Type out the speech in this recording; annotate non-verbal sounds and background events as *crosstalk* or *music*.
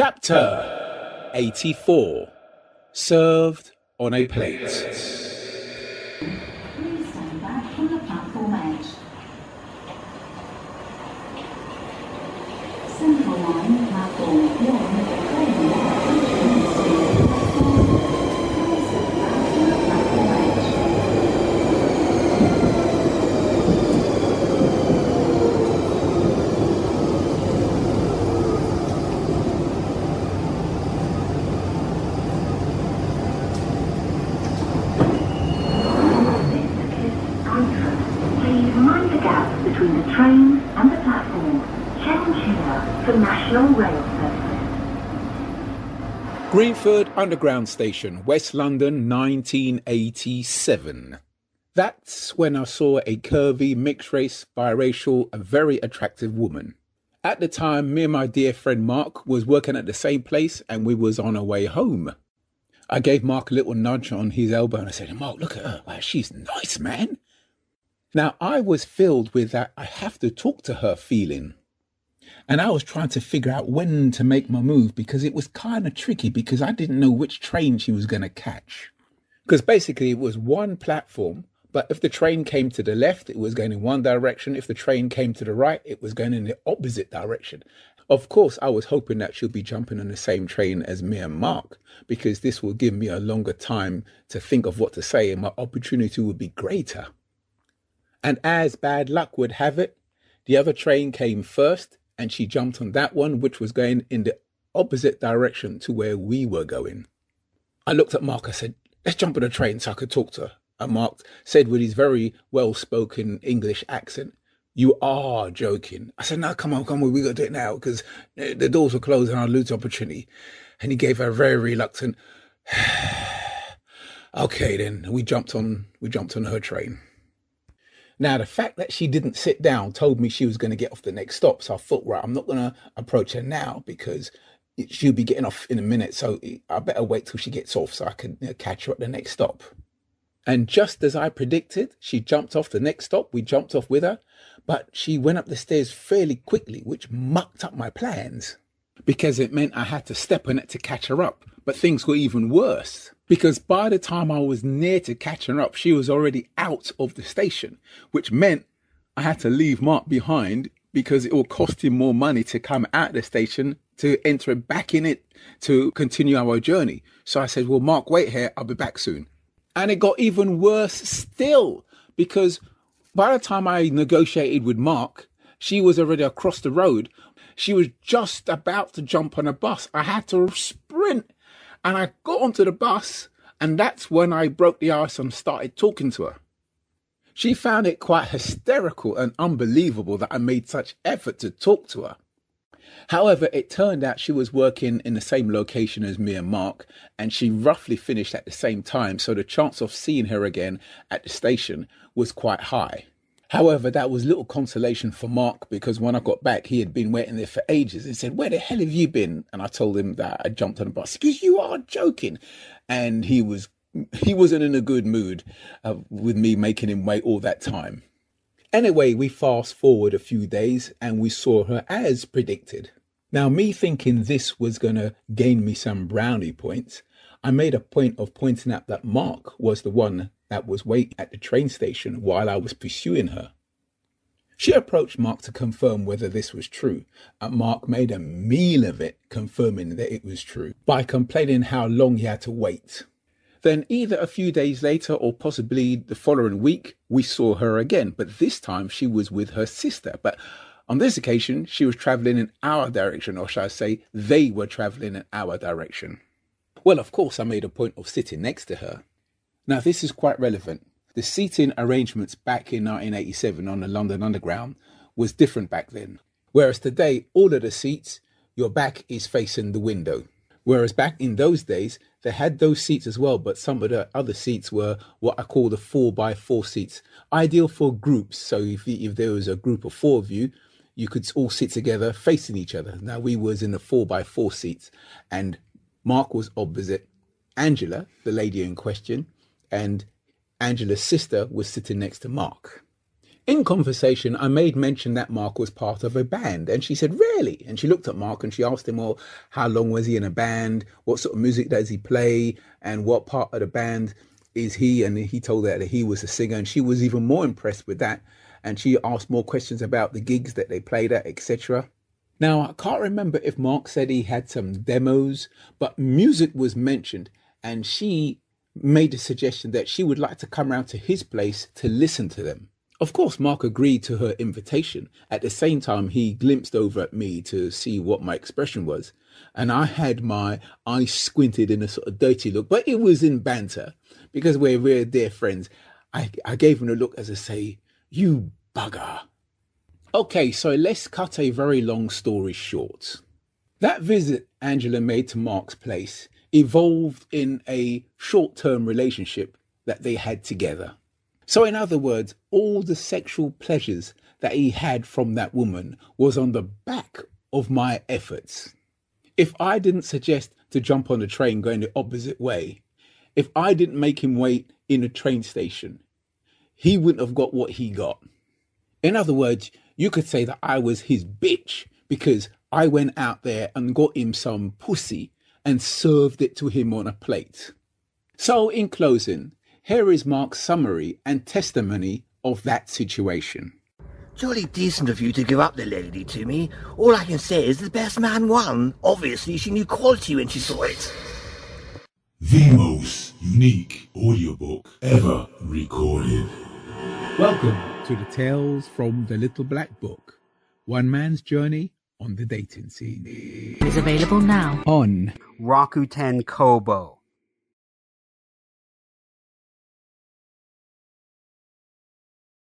Chapter 84 Served on a Plate. Please stand back from the platform edge. Central line platform between the train and the platform. Change here for National Rail Service. Greenford Underground Station, West London, 1987. That's when I saw a curvy, mixed race, biracial, very attractive woman. At the time, me and my dear friend Mark was working at the same place and we was on our way home. I gave Mark a little nudge on his elbow and I said, Mark, look at her. Wow, she's nice, man. Now, I was filled with that I have to talk to her feeling. And I was trying to figure out when to make my move because it was kind of tricky because I didn't know which train she was going to catch. Because basically, it was one platform, but if the train came to the left, it was going in one direction. If the train came to the right, it was going in the opposite direction. Of course, I was hoping that she'll be jumping on the same train as me and Mark because this will give me a longer time to think of what to say and my opportunity would be greater. And as bad luck would have it, the other train came first and she jumped on that one, which was going in the opposite direction to where we were going. I looked at Mark. I said, Let's jump on a train so I could talk to her. And Mark said with his very well spoken English accent, You are joking. I said, No, come on, come on, we got to do it now because the doors were closed and I'll lose the opportunity. And he gave her a very reluctant, *sighs* Okay, then we jumped on, we jumped on her train. Now, the fact that she didn't sit down told me she was going to get off the next stop. So I thought, right, I'm not going to approach her now because she'll be getting off in a minute. So I better wait till she gets off so I can you know, catch her at the next stop. And just as I predicted, she jumped off the next stop. We jumped off with her, but she went up the stairs fairly quickly, which mucked up my plans because it meant I had to step on it to catch her up. But things were even worse because by the time I was near to catching up, she was already out of the station, which meant I had to leave Mark behind because it will cost him more money to come out the station to enter back in it to continue our journey. So I said, Well, Mark, wait here. I'll be back soon. And it got even worse still because by the time I negotiated with Mark, she was already across the road. She was just about to jump on a bus. I had to sprint and I got onto the bus, and that's when I broke the ice and started talking to her. She found it quite hysterical and unbelievable that I made such effort to talk to her. However, it turned out she was working in the same location as me and Mark, and she roughly finished at the same time, so the chance of seeing her again at the station was quite high. However, that was little consolation for Mark because when I got back, he had been waiting there for ages and said, Where the hell have you been? And I told him that I jumped on a bus because you are joking. And he was he wasn't in a good mood uh, with me making him wait all that time. Anyway, we fast forward a few days and we saw her as predicted. Now, me thinking this was going to gain me some brownie points, I made a point of pointing out that Mark was the one that was waiting at the train station while I was pursuing her. She approached Mark to confirm whether this was true, and Mark made a meal of it, confirming that it was true, by complaining how long he had to wait. Then, either a few days later or possibly the following week, we saw her again, but this time she was with her sister. But on this occasion, she was travelling in our direction, or shall I say, they were travelling in our direction. Well, of course, I made a point of sitting next to her, now, this is quite relevant. The seating arrangements back in 1987 on the London Underground was different back then. Whereas today, all of the seats, your back is facing the window. Whereas back in those days, they had those seats as well, but some of the other seats were what I call the four by four seats, ideal for groups. So if, if there was a group of four of you, you could all sit together facing each other. Now we was in the four by four seats, and Mark was opposite Angela, the lady in question, and Angela's sister was sitting next to Mark. In conversation, I made mention that Mark was part of a band, and she said, Really? And she looked at Mark and she asked him, Well, how long was he in a band? What sort of music does he play? And what part of the band is he? And he told her that he was a singer, and she was even more impressed with that. And she asked more questions about the gigs that they played at, etc. Now, I can't remember if Mark said he had some demos, but music was mentioned, and she made a suggestion that she would like to come round to his place to listen to them. Of course, Mark agreed to her invitation. At the same time, he glimpsed over at me to see what my expression was. And I had my eyes squinted in a sort of dirty look, but it was in banter because we're, we're dear friends. I, I gave him a look as I say, You bugger. Okay, so let's cut a very long story short. That visit Angela made to Mark's place evolved in a short term relationship that they had together. So, in other words, all the sexual pleasures that he had from that woman was on the back of my efforts. If I didn't suggest to jump on a train going the opposite way, if I didn't make him wait in a train station, he wouldn't have got what he got. In other words, you could say that I was his bitch because I went out there and got him some pussy and served it to him on a plate. So, in closing, here is Mark's summary and testimony of that situation. Jolly decent of you to give up the lady to me. All I can say is the best man won. Obviously, she knew quality when she saw it. The most unique audiobook ever recorded. Welcome to the Tales from the Little Black Book. One man's journey on the dating scene. is available now on Rakuten Kobo.